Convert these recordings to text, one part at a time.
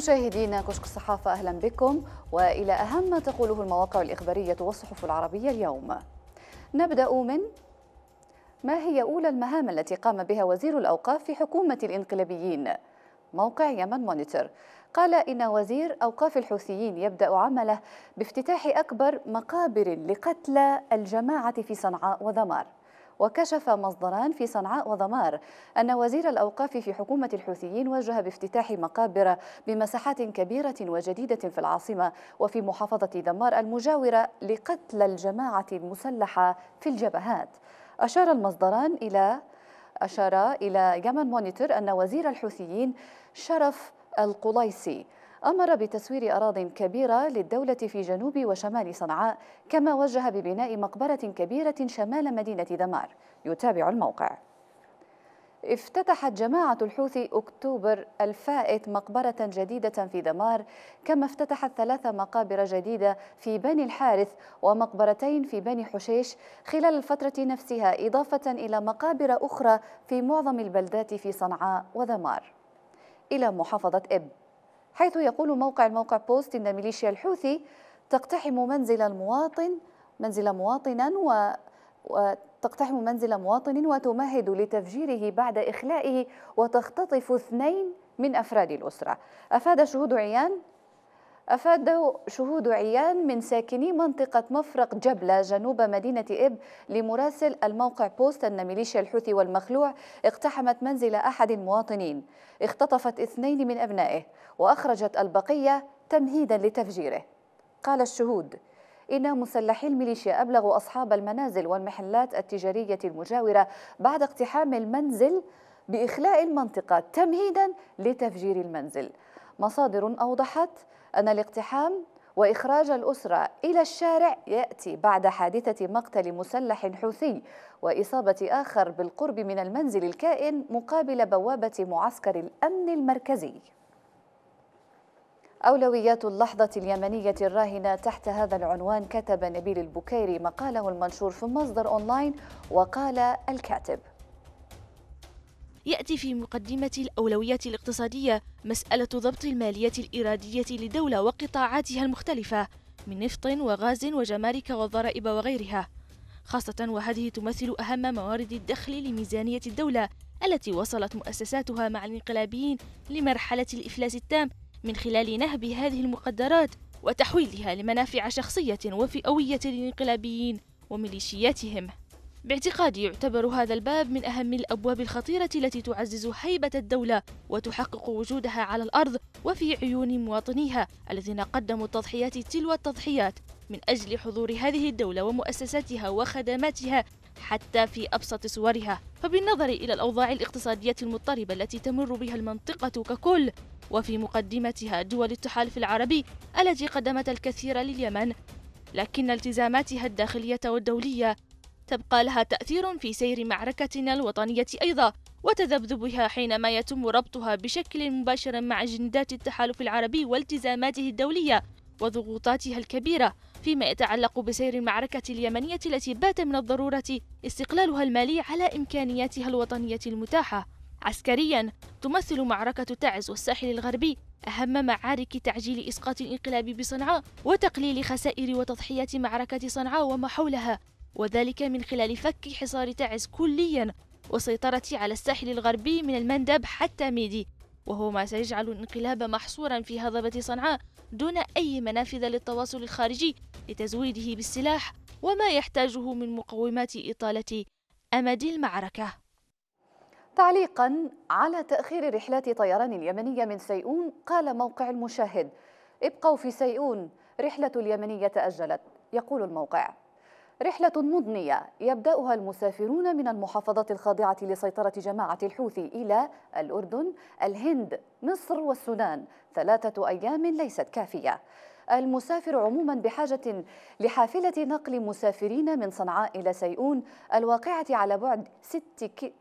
مشاهدينا كشك الصحافة أهلا بكم وإلى أهم ما تقوله المواقع الإخبارية والصحف العربية اليوم نبدأ من ما هي أولى المهام التي قام بها وزير الأوقاف في حكومة الإنقلابيين؟ موقع يمن مونيتور قال إن وزير أوقاف الحوثيين يبدأ عمله بافتتاح أكبر مقابر لقتلى الجماعة في صنعاء ودمار وكشف مصدران في صنعاء وضمار أن وزير الأوقاف في حكومة الحوثيين وجه بافتتاح مقابر بمساحات كبيرة وجديدة في العاصمة وفي محافظة دمار المجاورة لقتل الجماعة المسلحة في الجبهات أشار المصدران إلى أشار إلى يمن مونيتور أن وزير الحوثيين شرف القليصي أمر بتسوير أراض كبيرة للدولة في جنوب وشمال صنعاء كما وجه ببناء مقبرة كبيرة شمال مدينة دمار يتابع الموقع افتتحت جماعة الحوثي أكتوبر الفائت مقبرة جديدة في دمار كما افتتحت ثلاث مقابر جديدة في بني الحارث ومقبرتين في بني حشيش خلال الفترة نفسها إضافة إلى مقابر أخرى في معظم البلدات في صنعاء ودمار إلى محافظة إب حيث يقول موقع الموقع بوست إن ميليشيا الحوثي تقتحم منزل المواطن منزل مواطنا و تقتحم منزل مواطن وتمهد لتفجيره بعد إخلائه وتختطف اثنين من أفراد الأسرة أفاد شهود عيان أفاد شهود عيان من ساكني منطقة مفرق جبلة جنوب مدينة إب لمراسل الموقع بوست أن ميليشيا الحوثي والمخلوع اقتحمت منزل أحد المواطنين اختطفت اثنين من أبنائه وأخرجت البقية تمهيدا لتفجيره قال الشهود إن مسلحي الميليشيا أبلغوا أصحاب المنازل والمحلات التجارية المجاورة بعد اقتحام المنزل بإخلاء المنطقة تمهيدا لتفجير المنزل مصادر أوضحت أن الاقتحام وإخراج الأسرة إلى الشارع يأتي بعد حادثة مقتل مسلح حوثي وإصابة آخر بالقرب من المنزل الكائن مقابل بوابة معسكر الأمن المركزي أولويات اللحظة اليمنية الراهنة تحت هذا العنوان كتب نبيل البكيري مقاله المنشور في مصدر أونلاين وقال الكاتب يأتي في مقدمة الأولويات الاقتصادية مسألة ضبط المالية الإيرادية للدولة وقطاعاتها المختلفة من نفط وغاز وجمارك والضرائب وغيرها خاصة وهذه تمثل أهم موارد الدخل لميزانية الدولة التي وصلت مؤسساتها مع الانقلابيين لمرحلة الإفلاس التام من خلال نهب هذه المقدرات وتحويلها لمنافع شخصية وفئوية للانقلابيين وميليشياتهم باعتقادي يعتبر هذا الباب من أهم الأبواب الخطيرة التي تعزز هيبة الدولة وتحقق وجودها على الأرض وفي عيون مواطنيها الذين قدموا التضحيات تلو التضحيات من أجل حضور هذه الدولة ومؤسساتها وخدماتها حتى في أبسط صورها فبالنظر إلى الأوضاع الاقتصادية المضطربة التي تمر بها المنطقة ككل وفي مقدمتها دول التحالف العربي التي قدمت الكثير لليمن لكن التزاماتها الداخلية والدولية تبقى لها تأثير في سير معركتنا الوطنية أيضا وتذبذبها حينما يتم ربطها بشكل مباشر مع أجندات التحالف العربي والتزاماته الدولية وضغوطاتها الكبيرة فيما يتعلق بسير المعركة اليمنية التي بات من الضرورة استقلالها المالي على إمكانياتها الوطنية المتاحة عسكريا تمثل معركة تعز والساحل الغربي أهم معارك تعجيل إسقاط الانقلاب بصنعاء وتقليل خسائر وتضحيات معركة صنعاء وما حولها وذلك من خلال فك حصار تعز كليا وسيطرة على الساحل الغربي من المندب حتى ميدي وهو ما سيجعل الانقلاب محصورا في هضبة صنعاء دون أي منافذ للتواصل الخارجي لتزويده بالسلاح وما يحتاجه من مقومات إطالة أمد المعركة تعليقا على تأخير رحلات طيران اليمنية من سيئون قال موقع المشاهد ابقوا في سيئون رحلة اليمنية تأجلت يقول الموقع رحلة مضنية يبدأها المسافرون من المحافظات الخاضعة لسيطرة جماعة الحوثي إلى الأردن، الهند، مصر والسودان، ثلاثة أيام ليست كافية. المسافر عموما بحاجة لحافلة نقل مسافرين من صنعاء إلى سيئون الواقعة على بعد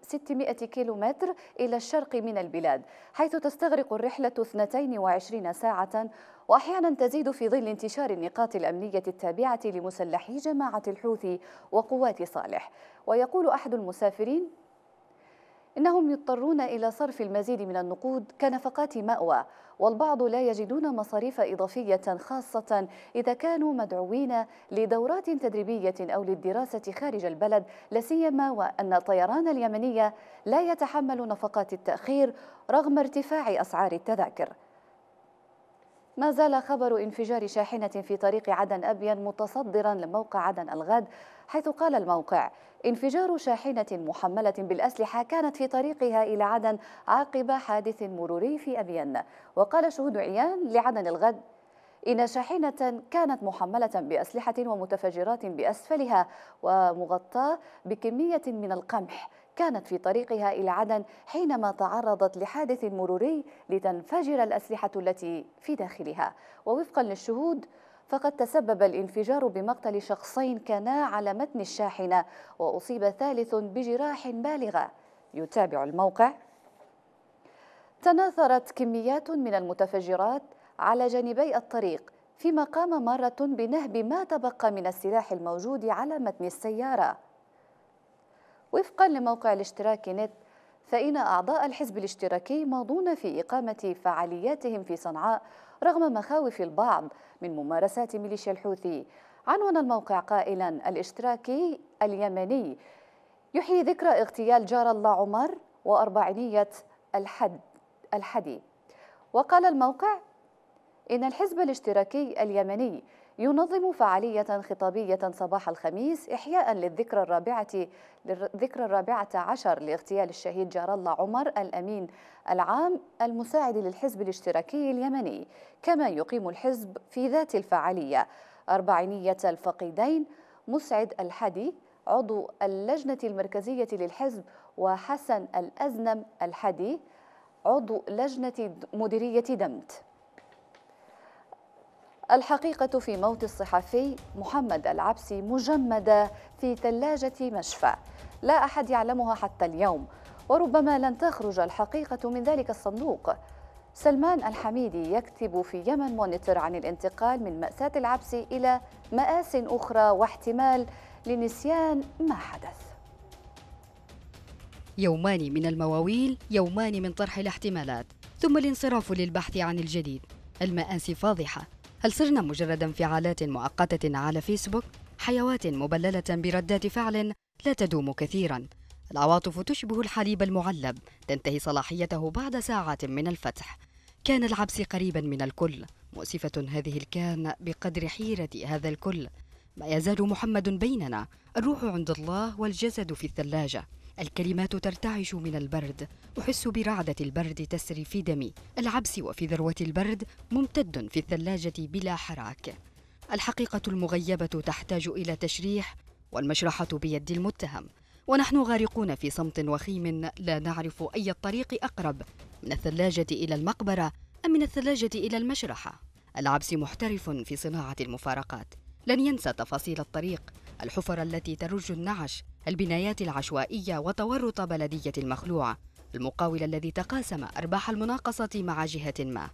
600 كيلومتر إلى الشرق من البلاد حيث تستغرق الرحلة 22 ساعة وأحيانا تزيد في ظل انتشار النقاط الأمنية التابعة لمسلحي جماعة الحوثي وقوات صالح ويقول أحد المسافرين إنهم يضطرون إلى صرف المزيد من النقود كنفقات مأوى والبعض لا يجدون مصاريف إضافية خاصة إذا كانوا مدعوين لدورات تدريبية أو للدراسة خارج البلد لسيما وأن الطيران اليمني لا يتحمل نفقات التأخير رغم ارتفاع أسعار التذاكر ما زال خبر انفجار شاحنة في طريق عدن أبين متصدرا لموقع عدن الغد حيث قال الموقع انفجار شاحنة محملة بالأسلحة كانت في طريقها إلى عدن عقب حادث مروري في أبين وقال شهود عيان لعدن الغد إن شاحنة كانت محملة بأسلحة ومتفجرات بأسفلها ومغطاة بكمية من القمح كانت في طريقها إلى عدن حينما تعرضت لحادث مروري لتنفجر الأسلحة التي في داخلها ووفقا للشهود فقد تسبب الانفجار بمقتل شخصين كانا على متن الشاحنة وأصيب ثالث بجراح بالغة يتابع الموقع تناثرت كميات من المتفجرات على جانبي الطريق فيما قام مرة بنهب ما تبقى من السلاح الموجود على متن السيارة وفقا لموقع الاشتراك نت فإن أعضاء الحزب الاشتراكي ماضون في إقامة فعالياتهم في صنعاء رغم مخاوف البعض من ممارسات ميليشيا الحوثي عنوان الموقع قائلا الاشتراكي اليمني يحيي ذكرى اغتيال جار الله عمر وأربعينية الحد الحدي وقال الموقع إن الحزب الاشتراكي اليمني ينظم فعالية خطابية صباح الخميس إحياء للذكرى الرابعة للذكرى الرابعة عشر لاغتيال الشهيد جار الله عمر الأمين العام المساعد للحزب الاشتراكي اليمني كما يقيم الحزب في ذات الفعالية أربعينية الفقيدين مسعد الحدي عضو اللجنة المركزية للحزب وحسن الأزنم الحدي عضو لجنة مديرية دمت الحقيقة في موت الصحفي محمد العبسي مجمدة في ثلاجة مشفى لا أحد يعلمها حتى اليوم وربما لن تخرج الحقيقة من ذلك الصندوق سلمان الحميدي يكتب في يمن مونيتور عن الانتقال من مأساة العبسي إلى مآس أخرى واحتمال لنسيان ما حدث يومان من المواويل يومان من طرح الاحتمالات ثم الانصراف للبحث عن الجديد المآسي فاضحة هل صرنا مجرد انفعالات مؤقتة على فيسبوك؟ حيوات مبللة بردات فعل لا تدوم كثيرا العواطف تشبه الحليب المعلب تنتهي صلاحيته بعد ساعات من الفتح كان العبس قريبا من الكل مؤسفة هذه الكان بقدر حيرة هذا الكل ما يزال محمد بيننا الروح عند الله والجسد في الثلاجة الكلمات ترتعش من البرد أحس برعدة البرد تسري في دمي العبس وفي ذروة البرد ممتد في الثلاجة بلا حراك الحقيقة المغيبة تحتاج إلى تشريح والمشرحة بيد المتهم ونحن غارقون في صمت وخيم لا نعرف أي الطريق أقرب من الثلاجة إلى المقبرة أم من الثلاجة إلى المشرحة العبس محترف في صناعة المفارقات لن ينسى تفاصيل الطريق الحفر التي ترج النعش البنايات العشوائية وتورط بلدية المخلوع المقاول الذي تقاسم أرباح المناقصة مع جهة ما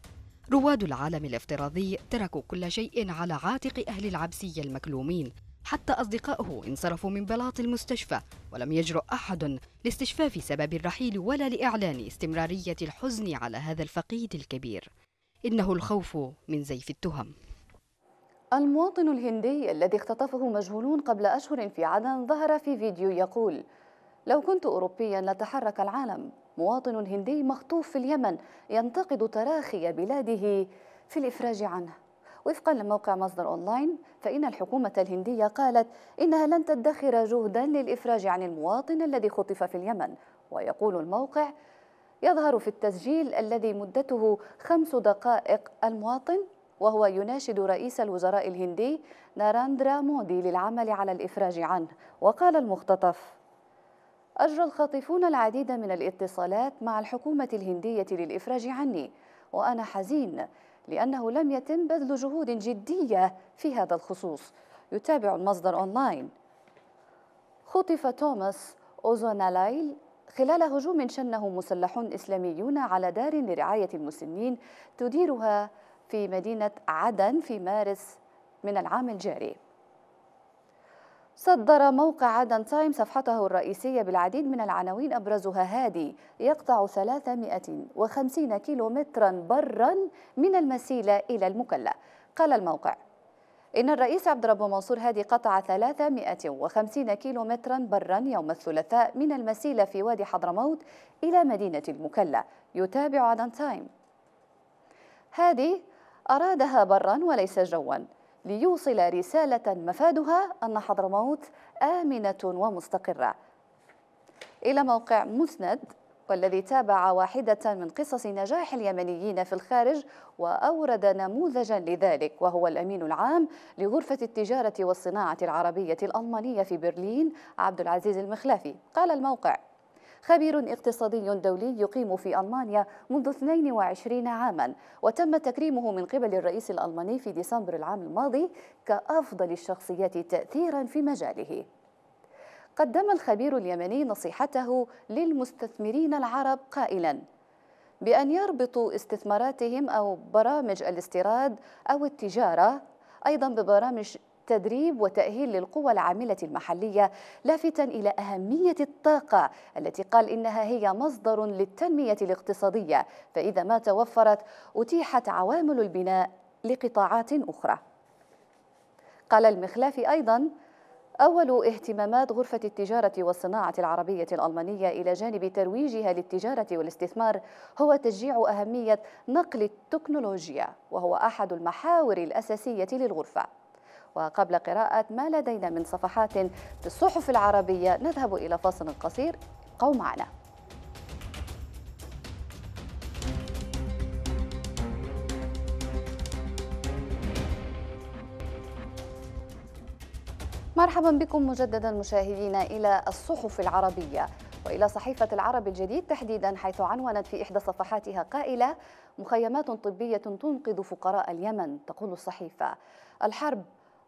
رواد العالم الافتراضي تركوا كل شيء على عاتق أهل العبسية المكلومين حتى أصدقائه انصرفوا من بلاط المستشفى ولم يجرؤ أحد لاستشفاف سبب الرحيل ولا لإعلان استمرارية الحزن على هذا الفقيد الكبير إنه الخوف من زيف التهم المواطن الهندي الذي اختطفه مجهولون قبل أشهر في عدن ظهر في فيديو يقول لو كنت أوروبيا لتحرك العالم مواطن هندي مخطوف في اليمن ينتقد تراخي بلاده في الإفراج عنه وفقا لموقع مصدر أونلاين فإن الحكومة الهندية قالت إنها لن تدخر جهدا للإفراج عن المواطن الذي خطف في اليمن ويقول الموقع يظهر في التسجيل الذي مدته خمس دقائق المواطن وهو يناشد رئيس الوزراء الهندي ناراندرا مودي للعمل على الإفراج عنه وقال المختطف أجرى الخاطفون العديد من الاتصالات مع الحكومة الهندية للإفراج عني وأنا حزين لأنه لم يتم بذل جهود جدية في هذا الخصوص يتابع المصدر أونلاين خطف توماس أوزونالايل خلال هجوم شنه مسلحون إسلاميون على دار لرعاية المسنين تديرها في مدينة عدن في مارس من العام الجاري صدر موقع عدن تايم صفحته الرئيسية بالعديد من العناوين أبرزها هادي يقطع 350 كيلو مترا برا من المسيلة إلى المكلا قال الموقع إن الرئيس عبد الرب منصور هادي قطع 350 كيلو مترا برا يوم الثلاثاء من المسيلة في وادي حضرموت إلى مدينة المكلا يتابع عدن تايم هادي أرادها برا وليس جوا ليوصل رسالة مفادها أن حضرموت آمنة ومستقرة إلى موقع مسند والذي تابع واحدة من قصص نجاح اليمنيين في الخارج وأورد نموذجا لذلك وهو الأمين العام لغرفة التجارة والصناعة العربية الألمانية في برلين عبد العزيز المخلافي قال الموقع خبير اقتصادي دولي يقيم في ألمانيا منذ 22 عاما وتم تكريمه من قبل الرئيس الألماني في ديسمبر العام الماضي كأفضل الشخصيات تأثيرا في مجاله قدم الخبير اليمني نصيحته للمستثمرين العرب قائلا بأن يربطوا استثماراتهم أو برامج الاستيراد أو التجارة أيضا ببرامج تدريب وتأهيل للقوى العاملة المحلية لافتا إلى أهمية الطاقة التي قال إنها هي مصدر للتنمية الاقتصادية فإذا ما توفرت أتيحت عوامل البناء لقطاعات أخرى قال المخلافي أيضاً أول اهتمامات غرفة التجارة والصناعة العربية الألمانية إلى جانب ترويجها للتجارة والاستثمار هو تشجيع أهمية نقل التكنولوجيا وهو أحد المحاور الأساسية للغرفة وقبل قراءة ما لدينا من صفحات في الصحف العربية نذهب إلى فاصل قصير قوا معنا مرحبا بكم مجددا مشاهدينا إلى الصحف العربية وإلى صحيفة العرب الجديد تحديدا حيث عنونت في إحدى صفحاتها قائلة مخيمات طبية تنقذ فقراء اليمن تقول الصحيفة الحرب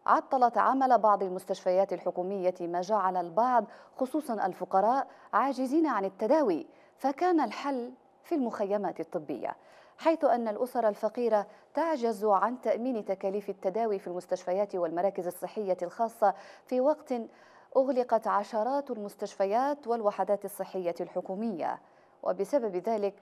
عطلت عمل بعض المستشفيات الحكومية ما جعل البعض خصوصا الفقراء عاجزين عن التداوي فكان الحل في المخيمات الطبية حيث أن الأسر الفقيرة تعجز عن تأمين تكاليف التداوي في المستشفيات والمراكز الصحية الخاصة في وقت أغلقت عشرات المستشفيات والوحدات الصحية الحكومية وبسبب ذلك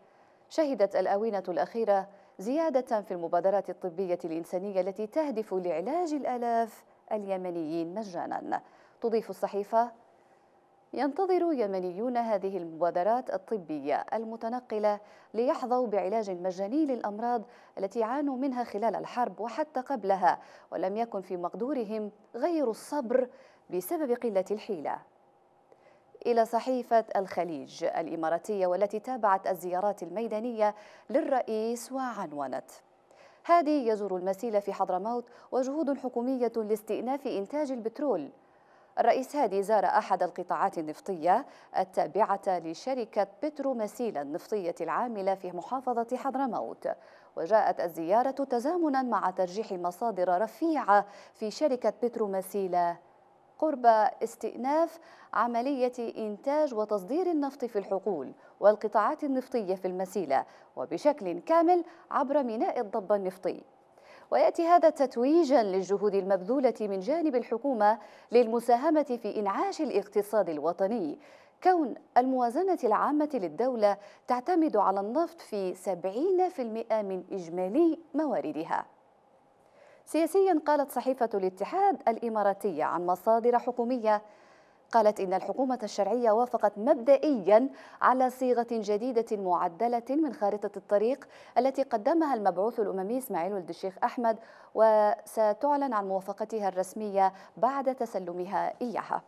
شهدت الآونة الأخيرة زيادة في المبادرات الطبية الإنسانية التي تهدف لعلاج الآلاف اليمنيين مجانا تضيف الصحيفة ينتظر يمنيون هذه المبادرات الطبية المتنقلة ليحظوا بعلاج مجاني للأمراض التي عانوا منها خلال الحرب وحتى قبلها ولم يكن في مقدورهم غير الصبر بسبب قلة الحيلة إلى صحيفة الخليج الإماراتية والتي تابعت الزيارات الميدانية للرئيس وعنونت هادي يزور المسيلة في حضرموت وجهود حكومية لاستئناف إنتاج البترول الرئيس هادي زار أحد القطاعات النفطية التابعة لشركة بترو مسيلة النفطية العاملة في محافظة حضرموت وجاءت الزيارة تزامنا مع ترجيح مصادر رفيعة في شركة بترو مسيلة قرب استئناف عملية إنتاج وتصدير النفط في الحقول والقطاعات النفطية في المسيلة وبشكل كامل عبر ميناء الضبة النفطي ويأتي هذا تتويجا للجهود المبذولة من جانب الحكومة للمساهمة في إنعاش الاقتصاد الوطني كون الموازنة العامة للدولة تعتمد على النفط في 70% من إجمالي مواردها سياسيا قالت صحيفة الاتحاد الإماراتية عن مصادر حكومية قالت إن الحكومة الشرعية وافقت مبدئيا على صيغة جديدة معدلة من خارطة الطريق التي قدمها المبعوث الأممي إسماعيل ولد الشيخ أحمد وستعلن عن موافقتها الرسمية بعد تسلمها إياها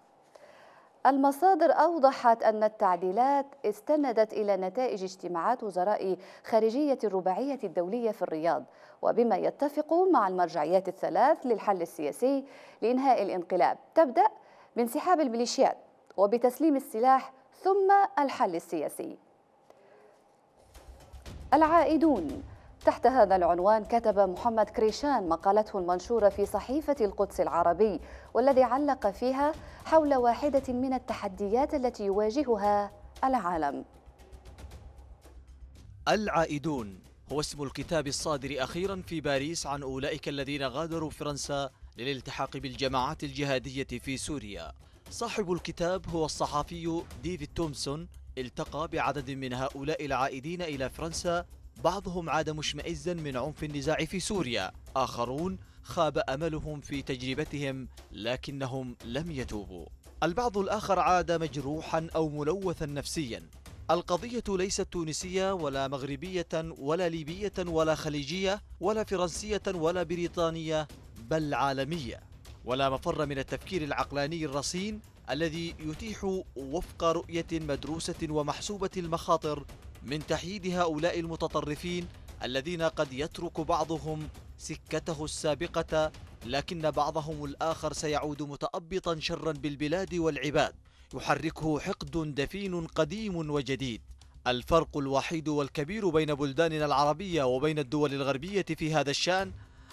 المصادر أوضحت أن التعديلات استندت إلى نتائج اجتماعات وزراء خارجية الرباعية الدولية في الرياض وبما يتفق مع المرجعيات الثلاث للحل السياسي لإنهاء الانقلاب تبدأ بانسحاب الميليشيات وبتسليم السلاح ثم الحل السياسي العائدون تحت هذا العنوان كتب محمد كريشان مقالته المنشورة في صحيفة القدس العربي والذي علق فيها حول واحدة من التحديات التي يواجهها العالم العائدون هو اسم الكتاب الصادر أخيرا في باريس عن أولئك الذين غادروا فرنسا للالتحاق بالجماعات الجهادية في سوريا صاحب الكتاب هو الصحفي ديفيد تومسون التقى بعدد من هؤلاء العائدين إلى فرنسا بعضهم عاد مشمئزا من عنف النزاع في سوريا آخرون خاب أملهم في تجربتهم لكنهم لم يتوبوا البعض الآخر عاد مجروحا أو ملوثا نفسيا القضية ليست تونسية ولا مغربية ولا ليبية ولا خليجية ولا فرنسية ولا بريطانية بل عالمية ولا مفر من التفكير العقلاني الرصين الذي يتيح وفق رؤية مدروسة ومحسوبة المخاطر من تحييد هؤلاء المتطرفين الذين قد يترك بعضهم سكته السابقة لكن بعضهم الآخر سيعود متأبطا شرا بالبلاد والعباد يحركه حقد دفين قديم وجديد الفرق الوحيد والكبير بين بلداننا العربية وبين الدول الغربية في هذا الشأن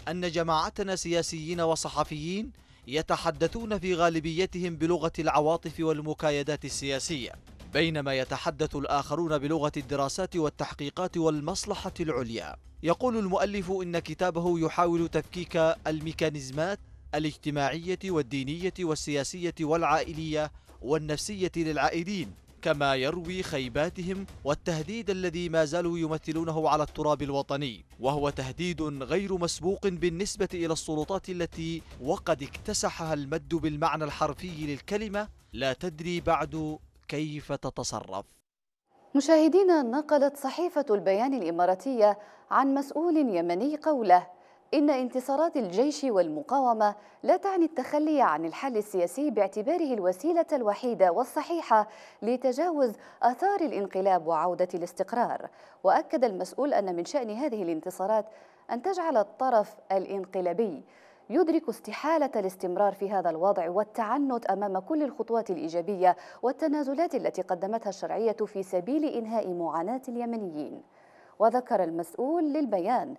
أن جماعتنا سياسيين وصحفيين يتحدثون في غالبيتهم بلغة العواطف والمكايدات السياسية بينما يتحدث الآخرون بلغة الدراسات والتحقيقات والمصلحة العليا يقول المؤلف إن كتابه يحاول تفكيك الميكانيزمات الاجتماعية والدينية والسياسية والعائلية والنفسية للعائدين كما يروي خيباتهم والتهديد الذي ما زالوا يمثلونه على التراب الوطني وهو تهديد غير مسبوق بالنسبة إلى السلطات التي وقد اكتسحها المد بالمعنى الحرفي للكلمة لا تدري بعد كيف تتصرف مشاهدينا نقلت صحيفة البيان الإماراتية عن مسؤول يمني قوله إن انتصارات الجيش والمقاومة لا تعني التخلي عن الحل السياسي باعتباره الوسيلة الوحيدة والصحيحة لتجاوز آثار الانقلاب وعودة الاستقرار وأكد المسؤول أن من شأن هذه الانتصارات أن تجعل الطرف الانقلابي يدرك استحالة الاستمرار في هذا الوضع والتعنت أمام كل الخطوات الإيجابية والتنازلات التي قدمتها الشرعية في سبيل إنهاء معاناة اليمنيين وذكر المسؤول للبيان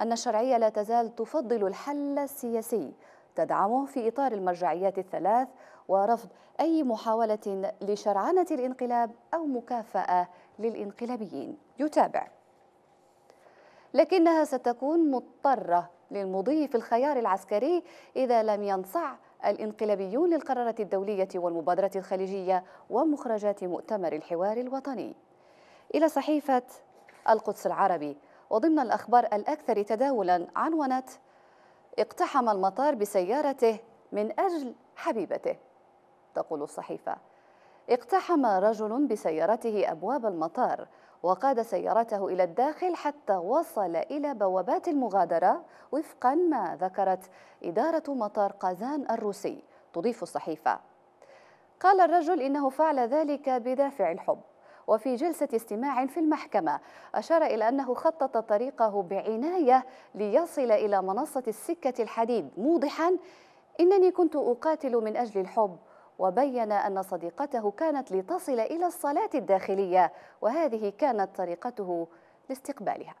أن الشرعية لا تزال تفضل الحل السياسي تدعمه في إطار المرجعيات الثلاث ورفض أي محاولة لشرعنة الانقلاب أو مكافأة للانقلابيين يتابع لكنها ستكون مضطرة للمضي في الخيار العسكري إذا لم ينصع الانقلابيون للقرارات الدولية والمبادرة الخليجية ومخرجات مؤتمر الحوار الوطني إلى صحيفة القدس العربي وضمن الأخبار الأكثر تداولا عنونت اقتحم المطار بسيارته من أجل حبيبته تقول الصحيفة اقتحم رجل بسيارته أبواب المطار وقاد سيارته إلى الداخل حتى وصل إلى بوابات المغادرة وفقا ما ذكرت إدارة مطار قازان الروسي تضيف الصحيفة قال الرجل إنه فعل ذلك بدافع الحب وفي جلسة استماع في المحكمة أشار إلى أنه خطط طريقه بعناية ليصل إلى منصة السكة الحديد موضحا إنني كنت أقاتل من أجل الحب وبين أن صديقته كانت لتصل إلى الصلاة الداخلية وهذه كانت طريقته لاستقبالها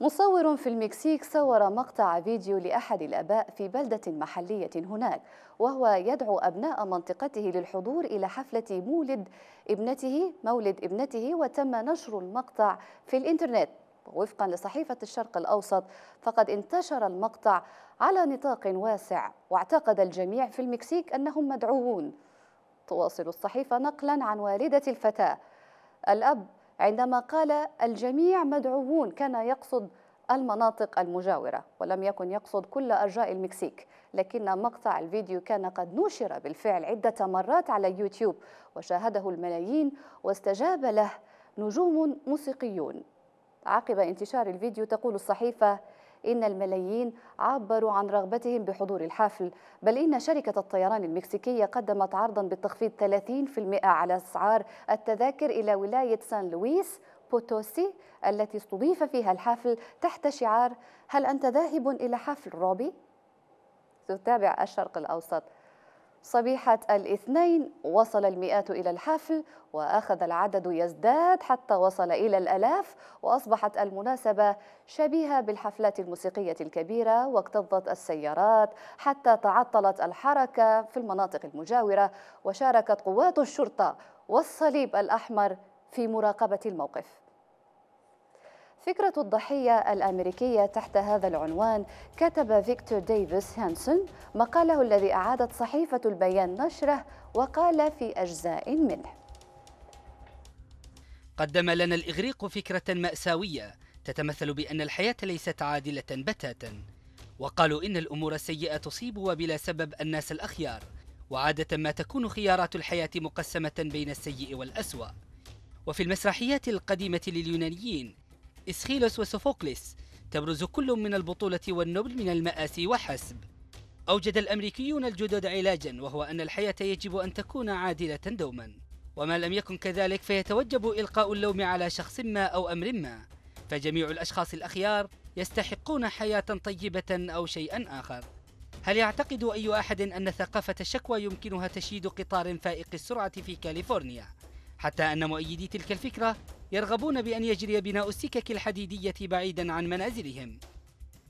مصور في المكسيك صور مقطع فيديو لأحد الأباء في بلدة محلية هناك وهو يدعو أبناء منطقته للحضور إلى حفلة مولد ابنته مولد ابنته وتم نشر المقطع في الإنترنت ووفقا لصحيفة الشرق الأوسط فقد انتشر المقطع على نطاق واسع واعتقد الجميع في المكسيك أنهم مدعوون تواصل الصحيفة نقلا عن والدة الفتاة الأب عندما قال الجميع مدعوون كان يقصد المناطق المجاورة ولم يكن يقصد كل أرجاء المكسيك لكن مقطع الفيديو كان قد نشر بالفعل عدة مرات على يوتيوب وشاهده الملايين واستجاب له نجوم موسيقيون عقب انتشار الفيديو تقول الصحيفة إن الملايين عبروا عن رغبتهم بحضور الحفل بل إن شركة الطيران المكسيكية قدمت عرضا بالتخفيض 30% على أسعار التذاكر إلى ولاية سان لويس بوتوسي التي استضيف فيها الحفل تحت شعار هل أنت ذاهب إلى حفل روبي؟ تتابع الشرق الأوسط صبيحة الاثنين وصل المئات إلى الحفل وأخذ العدد يزداد حتى وصل إلى الألاف وأصبحت المناسبة شبيهة بالحفلات الموسيقية الكبيرة واكتظت السيارات حتى تعطلت الحركة في المناطق المجاورة وشاركت قوات الشرطة والصليب الأحمر في مراقبة الموقف فكرة الضحية الأمريكية تحت هذا العنوان كتب فيكتور ديفيس هانسون مقاله الذي أعادت صحيفة البيان نشره وقال في أجزاء منه قدم لنا الإغريق فكرة مأساوية تتمثل بأن الحياة ليست عادلة بتاتا وقالوا إن الأمور السيئة تصيب وبلا سبب الناس الأخيار وعادة ما تكون خيارات الحياة مقسمة بين السيء والأسوأ وفي المسرحيات القديمة لليونانيين إسخيلوس وسوفوكليس تبرز كل من البطولة والنبل من المآسي وحسب أوجد الأمريكيون الجدد علاجا وهو أن الحياة يجب أن تكون عادلة دوما وما لم يكن كذلك فيتوجب إلقاء اللوم على شخص ما أو أمر ما فجميع الأشخاص الأخيار يستحقون حياة طيبة أو شيئا آخر هل يعتقد أي أحد أن ثقافة الشكوى يمكنها تشييد قطار فائق السرعة في كاليفورنيا حتى أن مؤيدي تلك الفكرة يرغبون بأن يجري بناء السكك الحديدية بعيدا عن منازلهم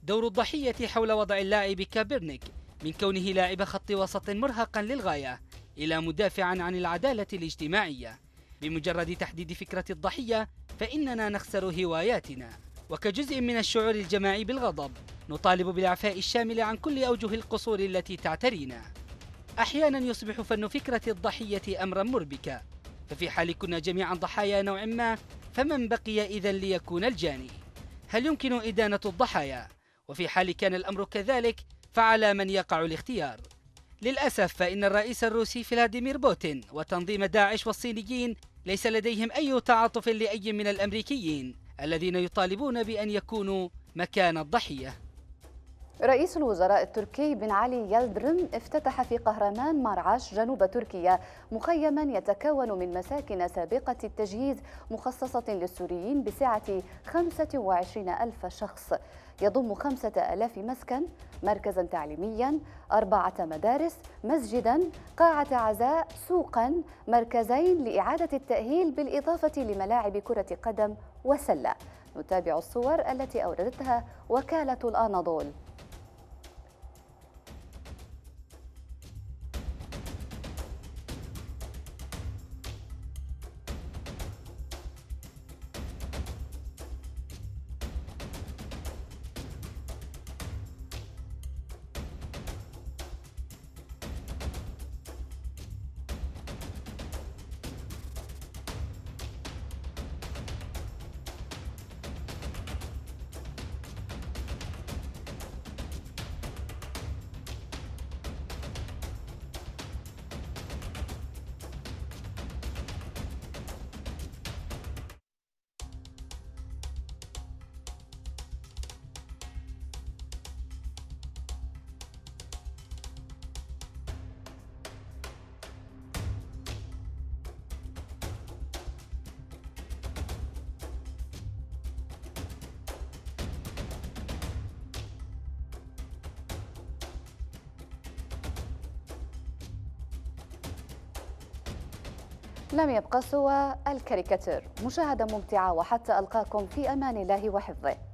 دور الضحية حول وضع اللاعب كابرنيك من كونه لاعب خط وسط مرهقا للغاية إلى مدافعا عن العدالة الاجتماعية بمجرد تحديد فكرة الضحية فإننا نخسر هواياتنا وكجزء من الشعور الجماعي بالغضب نطالب بالإعفاء الشامل عن كل أوجه القصور التي تعترينا أحيانا يصبح فن فكرة الضحية أمرا مربكا ففي حال كنا جميعا ضحايا نوع ما فمن بقي إذا ليكون الجاني هل يمكن إدانة الضحايا؟ وفي حال كان الأمر كذلك فعلى من يقع الاختيار للأسف فإن الرئيس الروسي فلاديمير بوتين وتنظيم داعش والصينيين ليس لديهم أي تعاطف لأي من الأمريكيين الذين يطالبون بأن يكونوا مكان الضحية رئيس الوزراء التركي بن علي يلدرم افتتح في قهرمان مرعش جنوب تركيا مخيما يتكون من مساكن سابقة التجهيز مخصصة للسوريين بسعة 25 ألف شخص يضم 5000 مسكن مركزا تعليميا أربعة مدارس مسجدا قاعة عزاء سوقا مركزين لإعادة التأهيل بالإضافة لملاعب كرة قدم وسلة نتابع الصور التي أوردتها وكالة الأناضول لم يبقى سوى الكاريكاتير مشاهدة ممتعة وحتى ألقاكم في أمان الله وحفظه